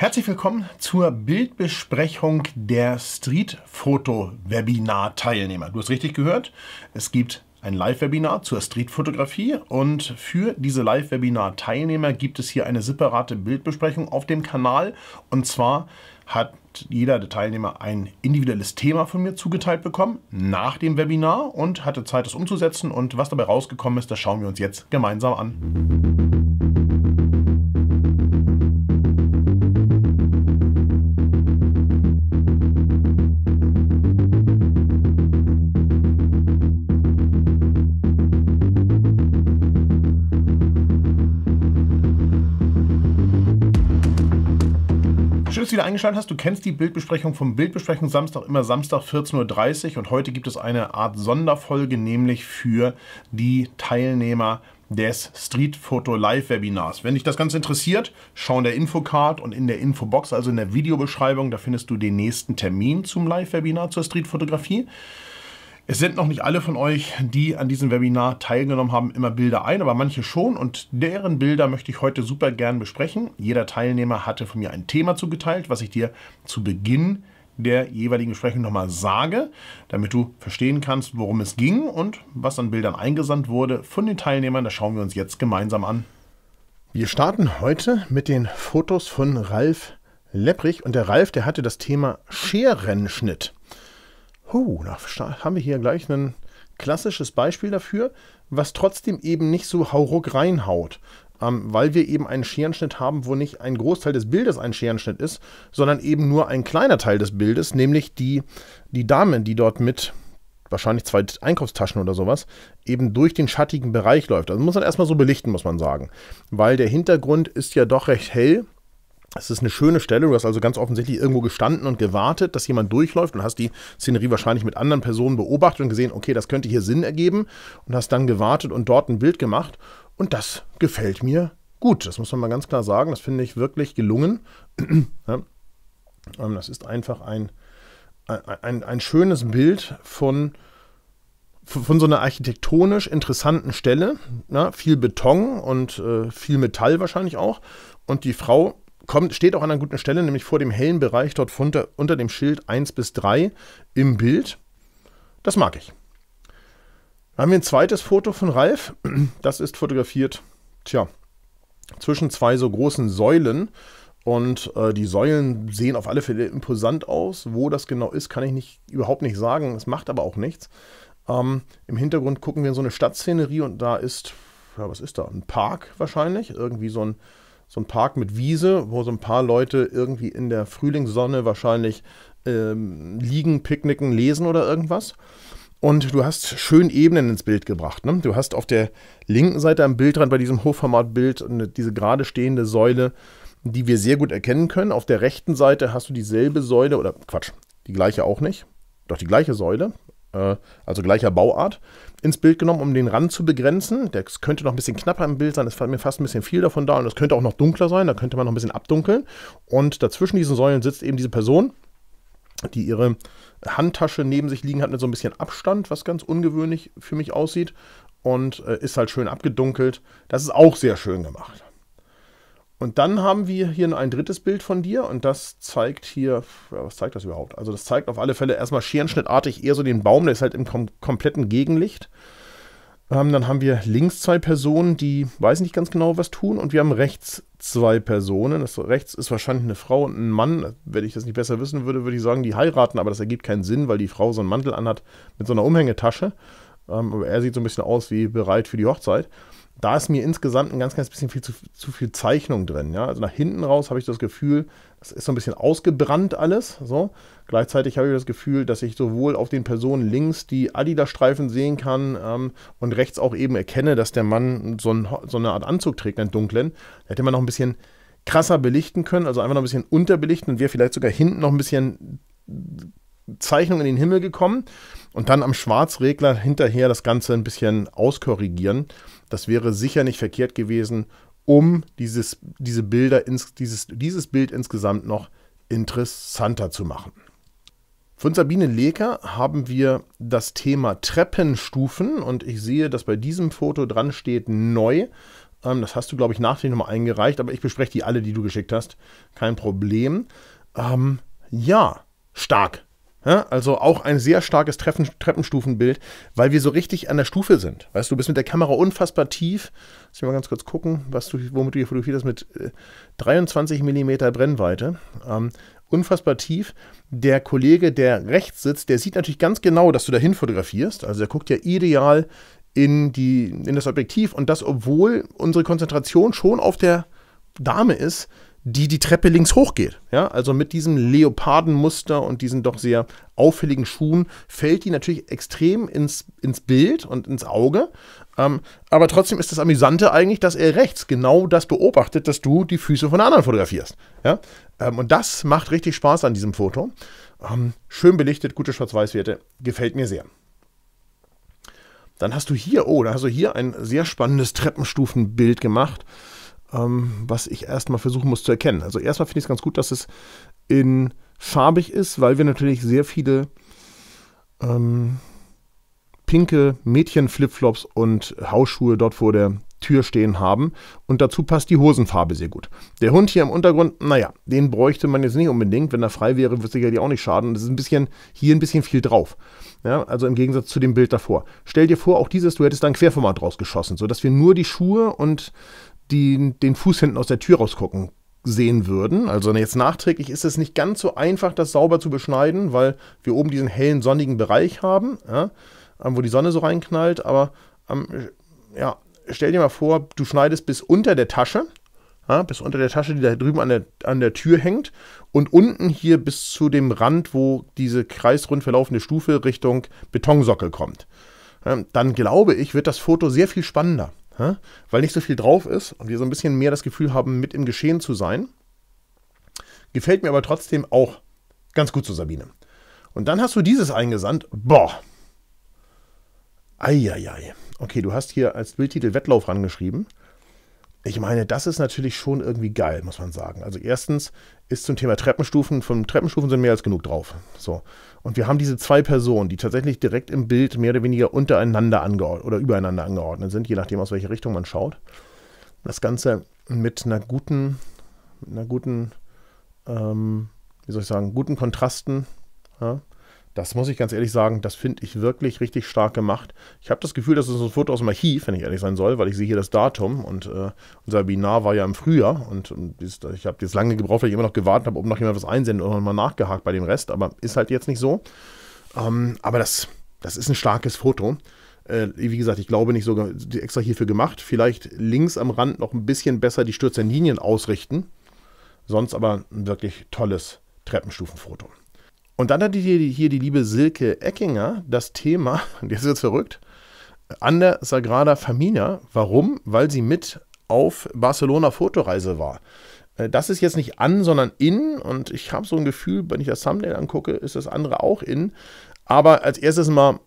Herzlich willkommen zur Bildbesprechung der Street-Foto-Webinar-Teilnehmer. Du hast richtig gehört, es gibt ein Live-Webinar zur Streetfotografie und für diese Live-Webinar-Teilnehmer gibt es hier eine separate Bildbesprechung auf dem Kanal und zwar hat jeder der Teilnehmer ein individuelles Thema von mir zugeteilt bekommen nach dem Webinar und hatte Zeit, das umzusetzen und was dabei rausgekommen ist, das schauen wir uns jetzt gemeinsam an. Schön, dass du wieder eingeschaltet hast. Du kennst die Bildbesprechung vom Bildbesprechung Samstag, immer Samstag 14.30 Uhr. Und heute gibt es eine Art Sonderfolge, nämlich für die Teilnehmer des Street Photo Live Webinars. Wenn dich das Ganze interessiert, schau in der Infocard und in der Infobox, also in der Videobeschreibung, da findest du den nächsten Termin zum Live Webinar zur Streetfotografie. Es sind noch nicht alle von euch, die an diesem Webinar teilgenommen haben, immer Bilder ein, aber manche schon und deren Bilder möchte ich heute super gern besprechen. Jeder Teilnehmer hatte von mir ein Thema zugeteilt, was ich dir zu Beginn der jeweiligen Besprechung nochmal sage, damit du verstehen kannst, worum es ging und was an Bildern eingesandt wurde von den Teilnehmern. Das schauen wir uns jetzt gemeinsam an. Wir starten heute mit den Fotos von Ralf Lepprich und der Ralf, der hatte das Thema Scherenschnitt. Oh, da haben wir hier gleich ein klassisches Beispiel dafür, was trotzdem eben nicht so hauruck reinhaut. Ähm, weil wir eben einen Scherenschnitt haben, wo nicht ein Großteil des Bildes ein Scherenschnitt ist, sondern eben nur ein kleiner Teil des Bildes, nämlich die, die Dame, die dort mit wahrscheinlich zwei Einkaufstaschen oder sowas, eben durch den schattigen Bereich läuft. Also muss man erstmal so belichten, muss man sagen. Weil der Hintergrund ist ja doch recht hell es ist eine schöne Stelle, du hast also ganz offensichtlich irgendwo gestanden und gewartet, dass jemand durchläuft und hast die Szenerie wahrscheinlich mit anderen Personen beobachtet und gesehen, okay, das könnte hier Sinn ergeben und hast dann gewartet und dort ein Bild gemacht und das gefällt mir gut. Das muss man mal ganz klar sagen, das finde ich wirklich gelungen. Ähm, das ist einfach ein, ein, ein schönes Bild von, von so einer architektonisch interessanten Stelle. Viel Beton und äh, viel Metall wahrscheinlich auch. Und die Frau kommt, steht auch an einer guten Stelle, nämlich vor dem hellen Bereich, dort unter, unter dem Schild 1 bis 3 im Bild. Das mag ich. Dann haben wir ein zweites Foto von Ralf. Das ist fotografiert, tja, zwischen zwei so großen Säulen. Und äh, die Säulen sehen auf alle Fälle imposant aus. Wo das genau ist, kann ich nicht, überhaupt nicht sagen. Es macht aber auch nichts. Ähm, Im Hintergrund gucken wir in so eine Stadtszenerie und da ist, ja, was ist da? Ein Park wahrscheinlich. Irgendwie so ein, so ein Park mit Wiese, wo so ein paar Leute irgendwie in der Frühlingssonne wahrscheinlich ähm, liegen, picknicken, lesen oder irgendwas. Und du hast schön Ebenen ins Bild gebracht. Ne? Du hast auf der linken Seite am Bildrand bei diesem Hochformatbild diese gerade stehende Säule, die wir sehr gut erkennen können. Auf der rechten Seite hast du dieselbe Säule, oder Quatsch, die gleiche auch nicht. Doch die gleiche Säule, äh, also gleicher Bauart, ins Bild genommen, um den Rand zu begrenzen. Das könnte noch ein bisschen knapper im Bild sein, es ist mir fast ein bisschen viel davon da und es könnte auch noch dunkler sein, da könnte man noch ein bisschen abdunkeln. Und dazwischen diesen Säulen sitzt eben diese Person, die ihre Handtasche neben sich liegen hat mit so ein bisschen Abstand, was ganz ungewöhnlich für mich aussieht und äh, ist halt schön abgedunkelt. Das ist auch sehr schön gemacht. Und dann haben wir hier ein drittes Bild von dir und das zeigt hier, was zeigt das überhaupt? Also das zeigt auf alle Fälle erstmal scherenschnittartig eher so den Baum, der ist halt im kom kompletten Gegenlicht. Ähm, dann haben wir links zwei Personen, die weiß nicht ganz genau, was tun und wir haben rechts zwei Personen. Das, rechts ist wahrscheinlich eine Frau und ein Mann. Wenn ich das nicht besser wissen würde, würde ich sagen, die heiraten, aber das ergibt keinen Sinn, weil die Frau so einen Mantel anhat mit so einer Umhängetasche. Ähm, aber er sieht so ein bisschen aus wie bereit für die Hochzeit da ist mir insgesamt ein ganz ganz bisschen viel zu, zu viel Zeichnung drin. Ja? Also nach hinten raus habe ich das Gefühl, das ist so ein bisschen ausgebrannt alles. So. Gleichzeitig habe ich das Gefühl, dass ich sowohl auf den Personen links die Adidas-Streifen sehen kann ähm, und rechts auch eben erkenne, dass der Mann so, ein, so eine Art Anzug trägt, einen dunklen. Da hätte man noch ein bisschen krasser belichten können, also einfach noch ein bisschen unterbelichten und wäre vielleicht sogar hinten noch ein bisschen Zeichnung in den Himmel gekommen und dann am Schwarzregler hinterher das Ganze ein bisschen auskorrigieren. Das wäre sicher nicht verkehrt gewesen, um dieses, diese Bilder ins, dieses, dieses Bild insgesamt noch interessanter zu machen. Von Sabine Leker haben wir das Thema Treppenstufen und ich sehe, dass bei diesem Foto dran steht neu. Ähm, das hast du, glaube ich, nachträglich nochmal eingereicht, aber ich bespreche die alle, die du geschickt hast. Kein Problem. Ähm, ja, stark. Ja, also auch ein sehr starkes Treppen, Treppenstufenbild, weil wir so richtig an der Stufe sind. Weißt du, du bist mit der Kamera unfassbar tief. Lass mich mal ganz kurz gucken, was du, womit du hier fotografierst, mit äh, 23 mm Brennweite. Ähm, unfassbar tief. Der Kollege, der rechts sitzt, der sieht natürlich ganz genau, dass du dahin fotografierst. Also der guckt ja ideal in, die, in das Objektiv und das, obwohl unsere Konzentration schon auf der Dame ist, die die Treppe links hochgeht. Ja, also mit diesem Leopardenmuster und diesen doch sehr auffälligen Schuhen fällt die natürlich extrem ins, ins Bild und ins Auge. Ähm, aber trotzdem ist das Amüsante eigentlich, dass er rechts genau das beobachtet, dass du die Füße von anderen fotografierst. Ja? Ähm, und das macht richtig Spaß an diesem Foto. Ähm, schön belichtet, gute Schwarz-Weiß-Werte, gefällt mir sehr. Dann hast du hier, oh, da hast du hier ein sehr spannendes Treppenstufenbild gemacht ähm, was ich erstmal versuchen muss zu erkennen. Also erstmal finde ich es ganz gut, dass es in farbig ist, weil wir natürlich sehr viele ähm, pinke Mädchen-Flipflops und Hausschuhe dort vor der Tür stehen haben. Und dazu passt die Hosenfarbe sehr gut. Der Hund hier im Untergrund, naja, den bräuchte man jetzt nicht unbedingt. Wenn er frei wäre, würde es sicherlich auch nicht schaden. Das ist ein bisschen, hier ein bisschen viel drauf. Ja, also im Gegensatz zu dem Bild davor. Stell dir vor, auch dieses, du hättest da ein Querformat rausgeschossen, sodass wir nur die Schuhe und die den Fuß hinten aus der Tür rausgucken sehen würden. Also jetzt nachträglich ist es nicht ganz so einfach, das sauber zu beschneiden, weil wir oben diesen hellen, sonnigen Bereich haben, ja, ähm, wo die Sonne so reinknallt. Aber ähm, ja, stell dir mal vor, du schneidest bis unter der Tasche, ja, bis unter der Tasche, die da drüben an der, an der Tür hängt, und unten hier bis zu dem Rand, wo diese kreisrund verlaufende Stufe Richtung Betonsockel kommt. Ähm, dann glaube ich, wird das Foto sehr viel spannender. Ja? Weil nicht so viel drauf ist und wir so ein bisschen mehr das Gefühl haben, mit im Geschehen zu sein. Gefällt mir aber trotzdem auch ganz gut zu Sabine. Und dann hast du dieses eingesandt. Boah. Eieiei. Okay, du hast hier als Bildtitel Wettlauf rangeschrieben ich meine, das ist natürlich schon irgendwie geil, muss man sagen. Also erstens ist zum Thema Treppenstufen, von Treppenstufen sind mehr als genug drauf. So. Und wir haben diese zwei Personen, die tatsächlich direkt im Bild mehr oder weniger untereinander angeordnet oder übereinander angeordnet sind, je nachdem, aus welcher Richtung man schaut. Das Ganze mit einer guten, mit einer guten, ähm, wie soll ich sagen, guten Kontrasten. Ja? Das muss ich ganz ehrlich sagen, das finde ich wirklich richtig stark gemacht. Ich habe das Gefühl, das ist ein Foto aus dem Archiv, wenn ich ehrlich sein soll, weil ich sehe hier das Datum und äh, unser Webinar war ja im Frühjahr und, und ich habe jetzt lange gebraucht, weil ich immer noch gewartet habe, ob noch jemand was einsendet oder nochmal nachgehakt bei dem Rest, aber ist halt jetzt nicht so. Ähm, aber das, das ist ein starkes Foto äh, wie gesagt, ich glaube nicht sogar extra hierfür gemacht. Vielleicht links am Rand noch ein bisschen besser die stürzenden ausrichten. Sonst aber ein wirklich tolles Treppenstufenfoto. Und dann hat hier, hier die liebe Silke Eckinger das Thema, ist jetzt verrückt, an der Sagrada Familia. Warum? Weil sie mit auf Barcelona Fotoreise war. Äh, das ist jetzt nicht an, sondern in. Und ich habe so ein Gefühl, wenn ich das Thumbnail angucke, ist das andere auch in. Aber als erstes mal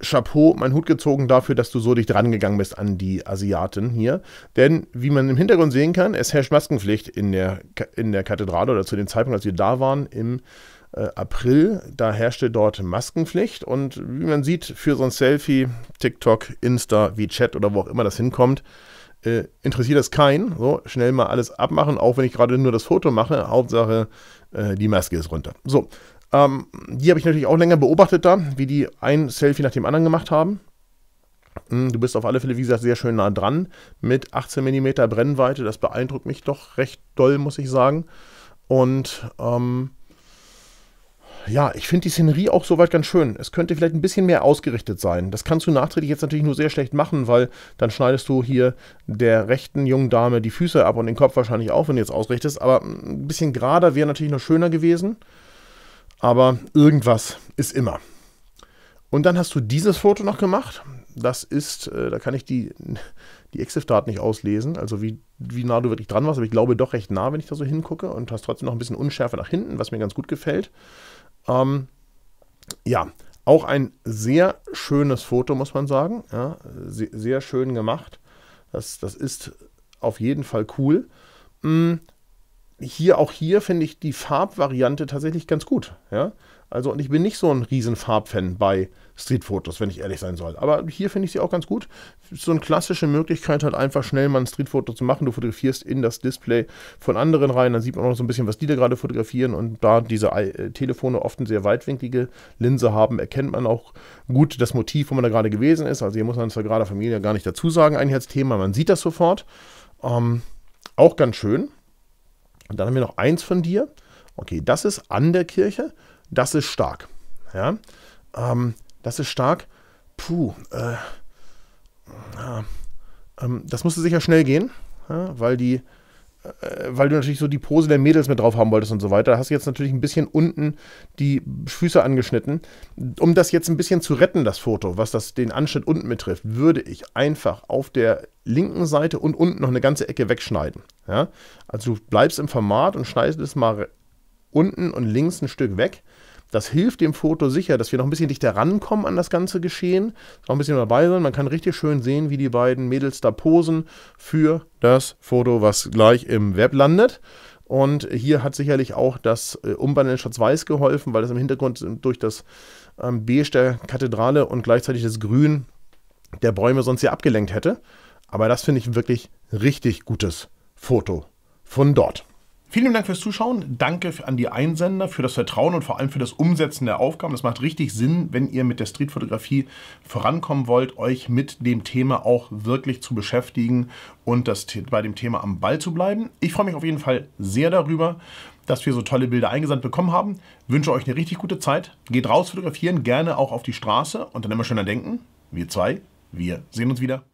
Chapeau, mein Hut gezogen dafür, dass du so dicht rangegangen bist an die Asiaten hier. Denn wie man im Hintergrund sehen kann, es herrscht Maskenpflicht in der, in der Kathedrale oder zu dem Zeitpunkt, als wir da waren, im äh, April. Da herrschte dort Maskenpflicht und wie man sieht, für so ein Selfie, TikTok, Insta, WeChat oder wo auch immer das hinkommt, äh, interessiert das keinen. So, schnell mal alles abmachen, auch wenn ich gerade nur das Foto mache. Hauptsache, äh, die Maske ist runter. So, ähm, die habe ich natürlich auch länger beobachtet da, wie die ein Selfie nach dem anderen gemacht haben. Hm, du bist auf alle Fälle, wie gesagt, sehr schön nah dran mit 18 mm Brennweite. Das beeindruckt mich doch recht doll, muss ich sagen. Und ähm, ja, ich finde die Szenerie auch soweit ganz schön. Es könnte vielleicht ein bisschen mehr ausgerichtet sein. Das kannst du nachträglich jetzt natürlich nur sehr schlecht machen, weil dann schneidest du hier der rechten jungen Dame die Füße ab und den Kopf wahrscheinlich auch, wenn du jetzt ausrichtest. Aber ein bisschen gerader wäre natürlich noch schöner gewesen. Aber irgendwas ist immer. Und dann hast du dieses Foto noch gemacht. Das ist, äh, da kann ich die, die EXIF-Daten nicht auslesen, also wie, wie nah du wirklich dran warst, aber ich glaube doch recht nah, wenn ich da so hingucke und hast trotzdem noch ein bisschen Unschärfe nach hinten, was mir ganz gut gefällt. Ähm, ja, auch ein sehr schönes Foto, muss man sagen. Ja, sehr, sehr schön gemacht. Das, das ist auf jeden Fall cool. Hm, hier, auch hier finde ich die Farbvariante tatsächlich ganz gut. Ja? Also, und ich bin nicht so ein riesen Farbfan bei Streetfotos, wenn ich ehrlich sein soll. Aber hier finde ich sie auch ganz gut. So eine klassische Möglichkeit halt einfach schnell mal ein Streetfoto zu machen. Du fotografierst in das Display von anderen rein, dann sieht man auch noch so ein bisschen, was die da gerade fotografieren. Und da diese äh, Telefone oft eine sehr weitwinklige Linse haben, erkennt man auch gut das Motiv, wo man da gerade gewesen ist. Also hier muss man es ja gerade Familie gar nicht dazu sagen, eigentlich als Thema. Man sieht das sofort. Ähm, auch ganz schön. Und dann haben wir noch eins von dir. Okay, das ist an der Kirche. Das ist stark. Ja. Ähm, das ist stark. Puh, äh, na, ähm, das musste sicher schnell gehen, ja, weil die, äh, weil du natürlich so die Pose der Mädels mit drauf haben wolltest und so weiter. Da hast du jetzt natürlich ein bisschen unten die Füße angeschnitten. Um das jetzt ein bisschen zu retten, das Foto, was das den Anschnitt unten betrifft, würde ich einfach auf der linken Seite und unten noch eine ganze Ecke wegschneiden. Ja? Also du bleibst im Format und schneidest es mal unten und links ein Stück weg das hilft dem Foto sicher, dass wir noch ein bisschen dichter rankommen an das ganze Geschehen, noch ein bisschen dabei sein. Man kann richtig schön sehen, wie die beiden Mädels da posen für das Foto, was gleich im Web landet. Und hier hat sicherlich auch das äh, Umwandeln in Schwarz-Weiß geholfen, weil das im Hintergrund durch das ähm, Beige der Kathedrale und gleichzeitig das Grün der Bäume sonst ja abgelenkt hätte. Aber das finde ich wirklich richtig gutes Foto von dort. Vielen Dank fürs Zuschauen. Danke an die Einsender für das Vertrauen und vor allem für das Umsetzen der Aufgaben. Das macht richtig Sinn, wenn ihr mit der Streetfotografie vorankommen wollt, euch mit dem Thema auch wirklich zu beschäftigen und das, bei dem Thema am Ball zu bleiben. Ich freue mich auf jeden Fall sehr darüber, dass wir so tolle Bilder eingesandt bekommen haben. Wünsche euch eine richtig gute Zeit. Geht raus fotografieren, gerne auch auf die Straße und dann immer schöner denken. Wir zwei, wir sehen uns wieder.